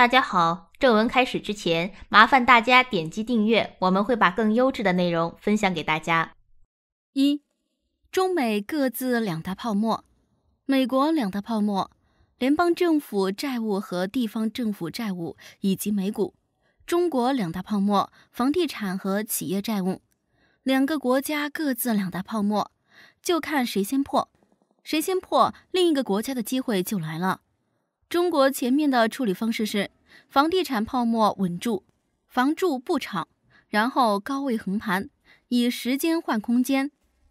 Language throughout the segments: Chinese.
大家好，正文开始之前，麻烦大家点击订阅，我们会把更优质的内容分享给大家。一，中美各自两大泡沫，美国两大泡沫：联邦政府债务和地方政府债务，以及美股；中国两大泡沫：房地产和企业债务。两个国家各自两大泡沫，就看谁先破，谁先破，另一个国家的机会就来了。中国前面的处理方式是：房地产泡沫稳住，房住不炒，然后高位横盘，以时间换空间；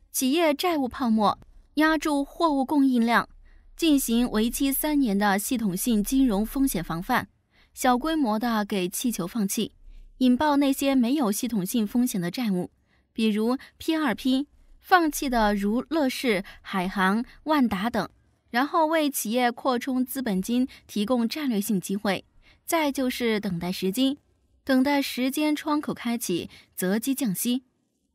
企业债务泡沫压住货物供应量，进行为期三年的系统性金融风险防范；小规模的给气球放气，引爆那些没有系统性风险的债务，比如 P2P；放弃的如乐视、海航、万达等。然后为企业扩充资本金提供战略性机会，再就是等待时机，等待时间窗口开启，择机降息。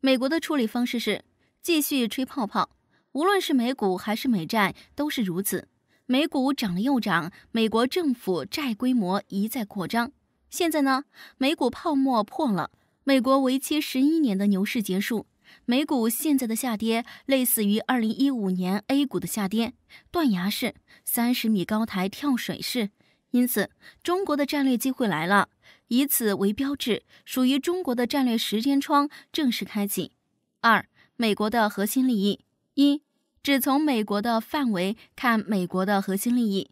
美国的处理方式是继续吹泡泡，无论是美股还是美债都是如此。美股涨了又涨，美国政府债规模一再扩张。现在呢，美股泡沫破了，美国为期十一年的牛市结束。美股现在的下跌，类似于二零一五年 A 股的下跌，断崖式，三十米高台跳水式。因此，中国的战略机会来了，以此为标志，属于中国的战略时间窗正式开启。二、美国的核心利益，一，只从美国的范围看美国的核心利益。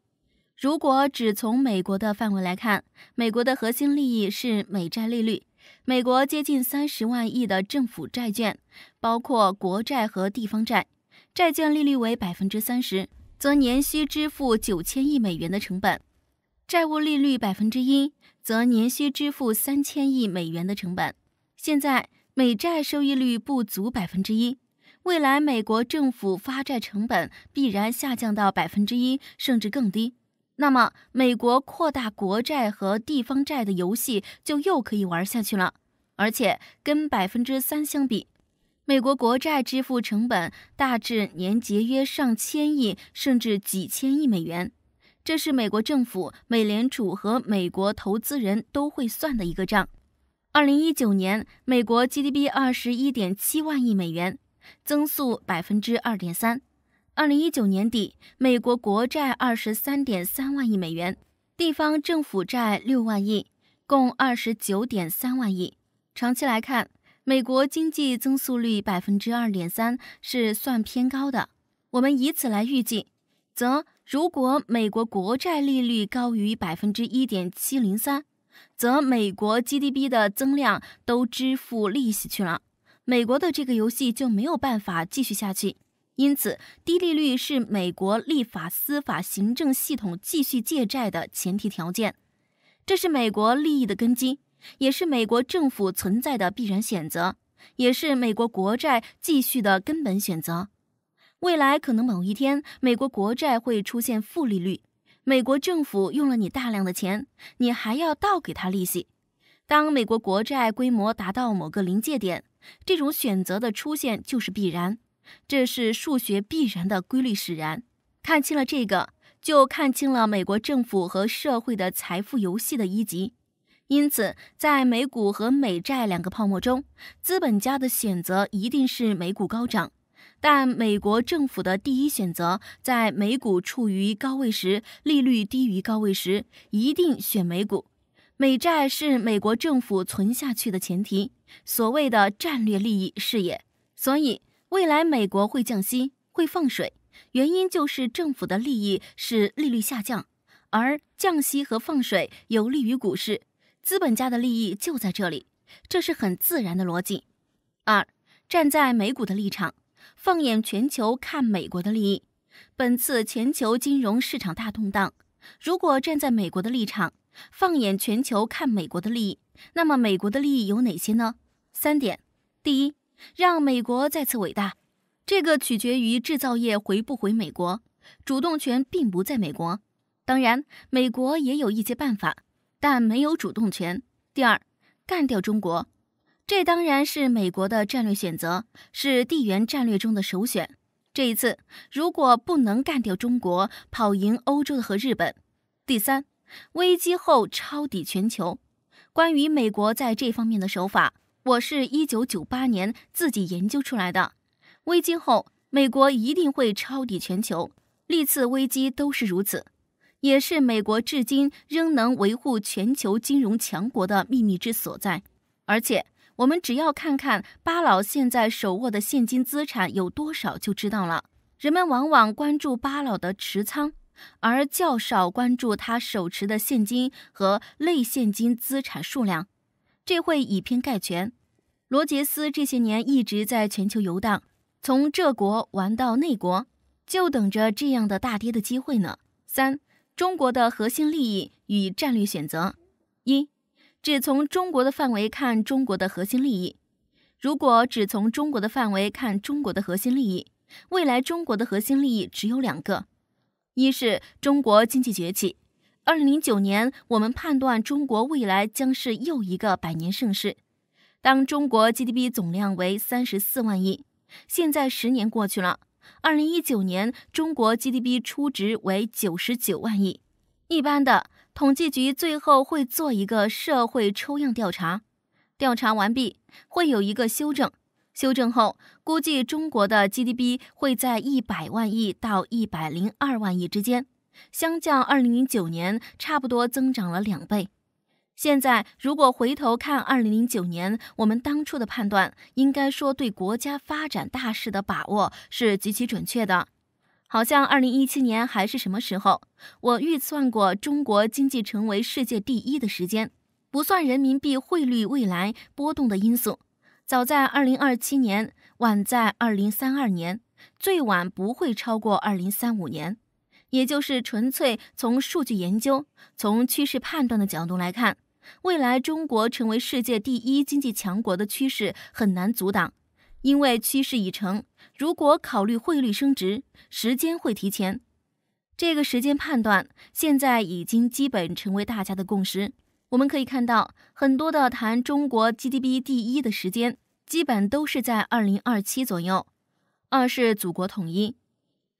如果只从美国的范围来看，美国的核心利益是美债利率。美国接近三十万亿的政府债券，包括国债和地方债，债券利率为百分之三十，则年需支付九千亿美元的成本；债务利率百分之一，则年需支付三千亿美元的成本。现在美债收益率不足百分之一，未来美国政府发债成本必然下降到百分之一，甚至更低。那么，美国扩大国债和地方债的游戏就又可以玩下去了。而且，跟百分之三相比，美国国债支付成本大致年节约上千亿甚至几千亿美元。这是美国政府、美联储和美国投资人都会算的一个账。二零一九年，美国 GDP 二十一点七万亿美元，增速百分之二点三。二零一九年底，美国国债二十三点三万亿美元，地方政府债六万亿，共二十九点三万亿。长期来看，美国经济增速率百分之二点三是算偏高的。我们以此来预计，则如果美国国债利率高于百分之一点七零三，则美国 GDP 的增量都支付利息去了，美国的这个游戏就没有办法继续下去。因此，低利率是美国立法、司法、行政系统继续借债的前提条件，这是美国利益的根基，也是美国政府存在的必然选择，也是美国国债继续的根本选择。未来可能某一天，美国国债会出现负利率，美国政府用了你大量的钱，你还要倒给他利息。当美国国债规模达到某个临界点，这种选择的出现就是必然。这是数学必然的规律使然，看清了这个，就看清了美国政府和社会的财富游戏的一级。因此，在美股和美债两个泡沫中，资本家的选择一定是美股高涨，但美国政府的第一选择，在美股处于高位时，利率低于高位时，一定选美股。美债是美国政府存下去的前提，所谓的战略利益事业，所以。未来美国会降息，会放水，原因就是政府的利益是利率下降，而降息和放水有利于股市，资本家的利益就在这里，这是很自然的逻辑。二，站在美股的立场，放眼全球看美国的利益，本次全球金融市场大动荡，如果站在美国的立场，放眼全球看美国的利益，那么美国的利益有哪些呢？三点，第一。让美国再次伟大，这个取决于制造业回不回美国，主动权并不在美国。当然，美国也有一些办法，但没有主动权。第二，干掉中国，这当然是美国的战略选择，是地缘战略中的首选。这一次，如果不能干掉中国，跑赢欧洲和日本。第三，危机后抄底全球，关于美国在这方面的手法。我是一九九八年自己研究出来的。危机后，美国一定会抄底全球，历次危机都是如此，也是美国至今仍能维护全球金融强国的秘密之所在。而且，我们只要看看巴老现在手握的现金资产有多少，就知道了。人们往往关注巴老的持仓，而较少关注他手持的现金和类现金资产数量。这会以偏概全。罗杰斯这些年一直在全球游荡，从这国玩到那国，就等着这样的大跌的机会呢。三、中国的核心利益与战略选择。一、只从中国的范围看中国的核心利益。如果只从中国的范围看中国的核心利益，未来中国的核心利益只有两个：一是中国经济崛起。二零零九年，我们判断中国未来将是又一个百年盛世。当中国 GDP 总量为三十四万亿，现在十年过去了，二零一九年中国 GDP 初值为九十九万亿。一般的统计局最后会做一个社会抽样调查，调查完毕会有一个修正，修正后估计中国的 GDP 会在一百万亿到一百零二万亿之间。相较二零零九年，差不多增长了两倍。现在如果回头看二零零九年，我们当初的判断，应该说对国家发展大势的把握是极其准确的。好像二零一七年还是什么时候，我预算过中国经济成为世界第一的时间，不算人民币汇率未来波动的因素，早在二零二七年，晚在二零三二年，最晚不会超过二零三五年。也就是纯粹从数据研究、从趋势判断的角度来看，未来中国成为世界第一经济强国的趋势很难阻挡，因为趋势已成。如果考虑汇率升值，时间会提前。这个时间判断现在已经基本成为大家的共识。我们可以看到，很多的谈中国 GDP 第一的时间，基本都是在二零二七左右。二是祖国统一。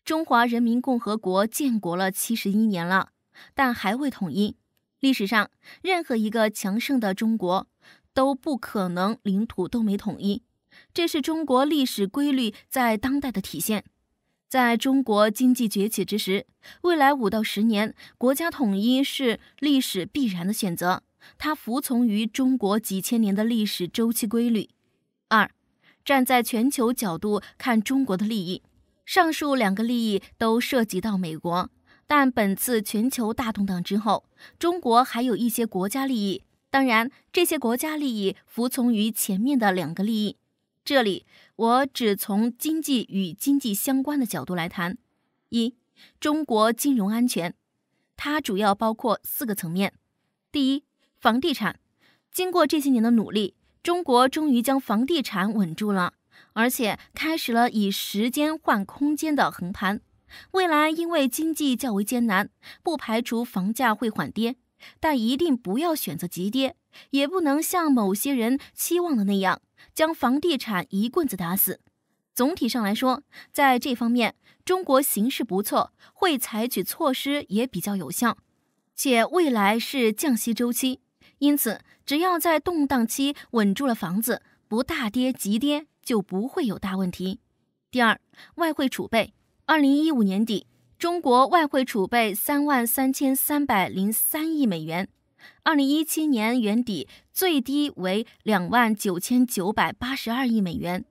中华人民共和国建国了七十一年了，但还未统一。历史上任何一个强盛的中国都不可能领土都没统一，这是中国历史规律在当代的体现。在中国经济崛起之时，未来五到十年，国家统一是历史必然的选择，它服从于中国几千年的历史周期规律。二，站在全球角度看中国的利益。上述两个利益都涉及到美国，但本次全球大动荡之后，中国还有一些国家利益，当然这些国家利益服从于前面的两个利益。这里我只从经济与经济相关的角度来谈。一、中国金融安全，它主要包括四个层面。第一，房地产，经过这些年的努力，中国终于将房地产稳住了。而且开始了以时间换空间的横盘，未来因为经济较为艰难，不排除房价会缓跌，但一定不要选择急跌，也不能像某些人期望的那样将房地产一棍子打死。总体上来说，在这方面中国形势不错，会采取措施也比较有效，且未来是降息周期，因此只要在动荡期稳住了房子，不大跌急跌。就不会有大问题。第二，外汇储备，二零一五年底，中国外汇储备三万三千三百零三亿美元，二零一七年年底最低为两万九千九百八十二亿美元，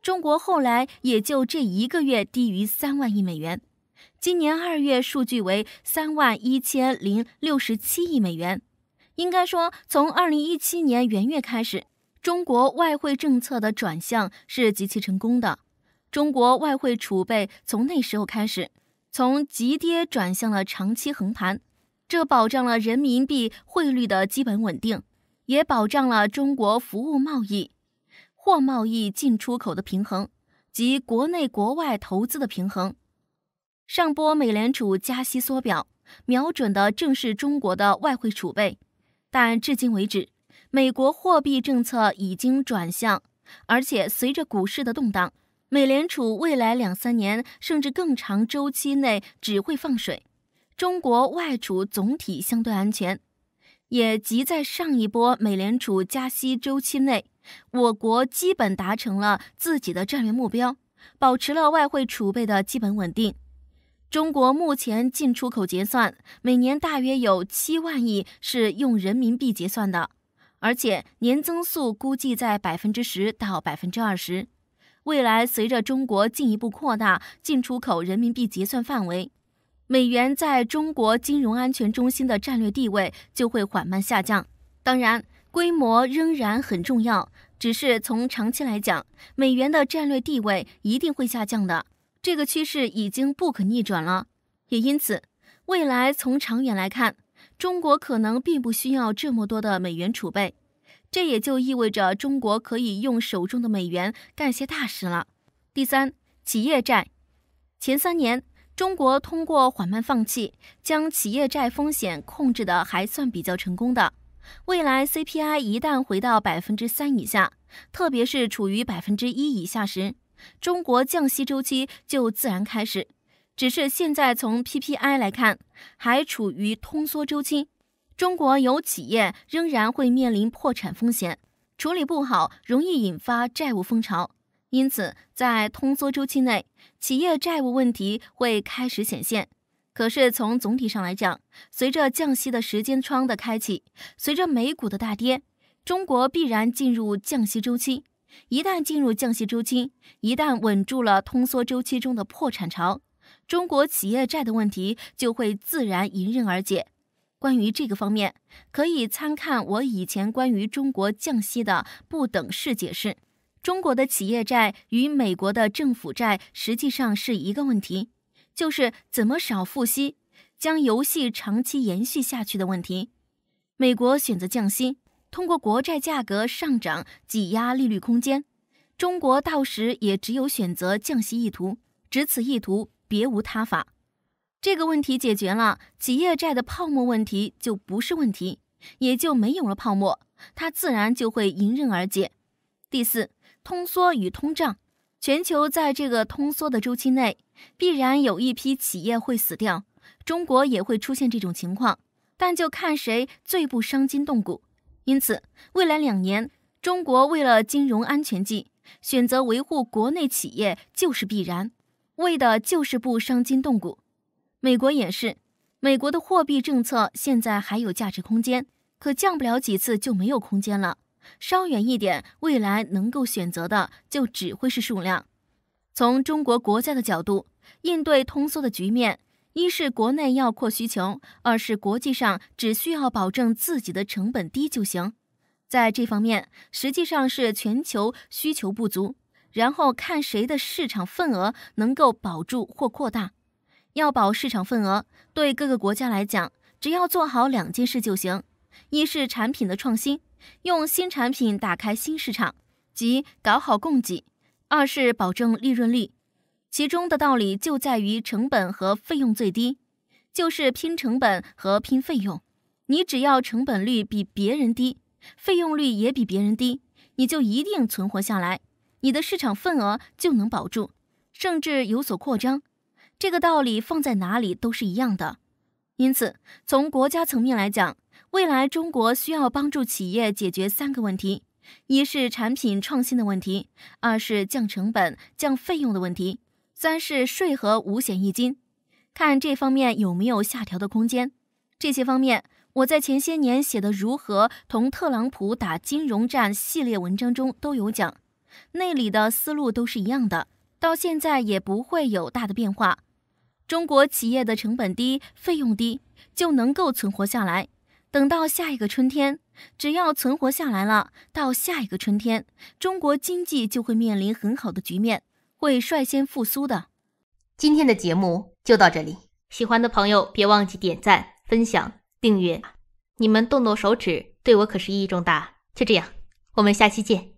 中国后来也就这一个月低于三万亿美元，今年二月数据为三万一千零六十七亿美元，应该说从二零一七年元月开始。中国外汇政策的转向是极其成功的。中国外汇储备从那时候开始，从急跌转向了长期横盘，这保障了人民币汇率的基本稳定，也保障了中国服务贸易、货贸易进出口的平衡及国内国外投资的平衡。上波美联储加息缩表，瞄准的正是中国的外汇储备，但至今为止。美国货币政策已经转向，而且随着股市的动荡，美联储未来两三年甚至更长周期内只会放水。中国外储总体相对安全，也即在上一波美联储加息周期内，我国基本达成了自己的战略目标，保持了外汇储备的基本稳定。中国目前进出口结算每年大约有七万亿是用人民币结算的。而且年增速估计在百分之十到百分之二十。未来随着中国进一步扩大进出口人民币结算范围，美元在中国金融安全中心的战略地位就会缓慢下降。当然，规模仍然很重要，只是从长期来讲，美元的战略地位一定会下降的。这个趋势已经不可逆转了。也因此，未来从长远来看。中国可能并不需要这么多的美元储备，这也就意味着中国可以用手中的美元干些大事了。第三，企业债，前三年中国通过缓慢放弃，将企业债风险控制的还算比较成功的。未来 CPI 一旦回到百分之三以下，特别是处于百分之一以下时，中国降息周期就自然开始。只是现在从 PPI 来看，还处于通缩周期，中国有企业仍然会面临破产风险，处理不好容易引发债务风潮。因此，在通缩周期内，企业债务问题会开始显现。可是从总体上来讲，随着降息的时间窗的开启，随着美股的大跌，中国必然进入降息周期。一旦进入降息周期，一旦稳住了通缩周期中的破产潮。中国企业债的问题就会自然迎刃而解。关于这个方面，可以参看我以前关于中国降息的不等式解释。中国的企业债与美国的政府债实际上是一个问题，就是怎么少付息，将游戏长期延续下去的问题。美国选择降息，通过国债价格上涨挤压利率空间，中国到时也只有选择降息意图，只此意图别无他法，这个问题解决了，企业债的泡沫问题就不是问题，也就没有了泡沫，它自然就会迎刃而解。第四，通缩与通胀，全球在这个通缩的周期内，必然有一批企业会死掉，中国也会出现这种情况，但就看谁最不伤筋动骨。因此，未来两年，中国为了金融安全计，选择维护国内企业就是必然。为的就是不伤筋动骨。美国也是，美国的货币政策现在还有价值空间，可降不了几次就没有空间了。稍远一点，未来能够选择的就只会是数量。从中国国家的角度应对通缩的局面，一是国内要扩需求，二是国际上只需要保证自己的成本低就行。在这方面，实际上是全球需求不足。然后看谁的市场份额能够保住或扩大。要保市场份额，对各个国家来讲，只要做好两件事就行：一是产品的创新，用新产品打开新市场，即搞好供给；二是保证利润率。其中的道理就在于成本和费用最低，就是拼成本和拼费用。你只要成本率比别人低，费用率也比别人低，你就一定存活下来。你的市场份额就能保住，甚至有所扩张。这个道理放在哪里都是一样的。因此，从国家层面来讲，未来中国需要帮助企业解决三个问题：一是产品创新的问题，二是降成本、降费用的问题，三是税和五险一金，看这方面有没有下调的空间。这些方面我在前些年写的《如何同特朗普打金融战》系列文章中都有讲。那里的思路都是一样的，到现在也不会有大的变化。中国企业的成本低，费用低，就能够存活下来。等到下一个春天，只要存活下来了，到下一个春天，中国经济就会面临很好的局面，会率先复苏的。今天的节目就到这里，喜欢的朋友别忘记点赞、分享、订阅，你们动动手指，对我可是意义重大。就这样，我们下期见。